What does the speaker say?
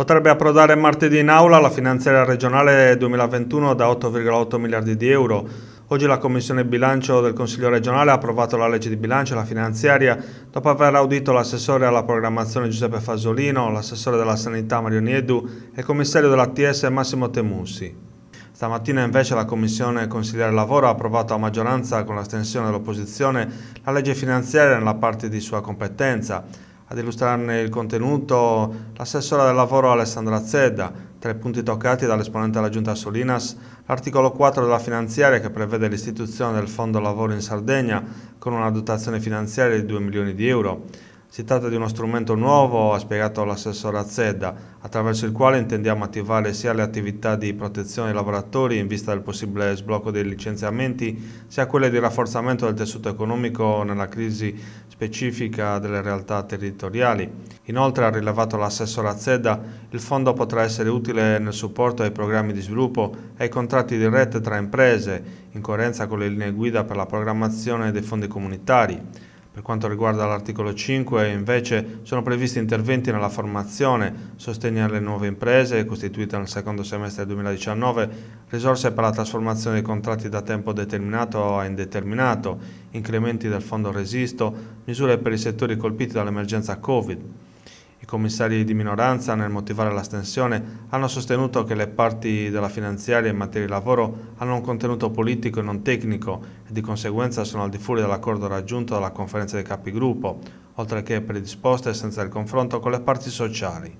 Potrebbe approdare martedì in aula la finanziaria regionale 2021 da 8,8 miliardi di euro. Oggi la Commissione Bilancio del Consiglio regionale ha approvato la legge di bilancio e la finanziaria dopo aver audito l'assessore alla programmazione Giuseppe Fasolino, l'assessore della sanità Mario Niedu e il commissario dell'ATS Massimo Temussi. Stamattina invece la Commissione Consigliere Lavoro ha approvato a maggioranza con l'astensione dell'opposizione la legge finanziaria nella parte di sua competenza. Ad illustrarne il contenuto l'assessore del lavoro Alessandra Zedda, tra i punti toccati dall'esponente della Giunta Solinas, l'articolo 4 della finanziaria che prevede l'istituzione del Fondo Lavoro in Sardegna con una dotazione finanziaria di 2 milioni di euro. Si tratta di uno strumento nuovo, ha spiegato l'assessore Azzedda, attraverso il quale intendiamo attivare sia le attività di protezione dei lavoratori in vista del possibile sblocco dei licenziamenti, sia quelle di rafforzamento del tessuto economico nella crisi specifica delle realtà territoriali. Inoltre, ha rilevato l'assessore Azzedda, il fondo potrà essere utile nel supporto ai programmi di sviluppo e ai contratti di rete tra imprese, in coerenza con le linee guida per la programmazione dei fondi comunitari. Per quanto riguarda l'articolo 5, invece, sono previsti interventi nella formazione, sostegno alle nuove imprese, costituite nel secondo semestre 2019, risorse per la trasformazione dei contratti da tempo determinato a indeterminato, incrementi del fondo resisto, misure per i settori colpiti dall'emergenza Covid, i commissari di minoranza, nel motivare l'astensione, hanno sostenuto che le parti della finanziaria in materia di lavoro hanno un contenuto politico e non tecnico e di conseguenza sono al di fuori dell'accordo raggiunto dalla conferenza dei capigruppo, oltre che predisposte senza il confronto con le parti sociali.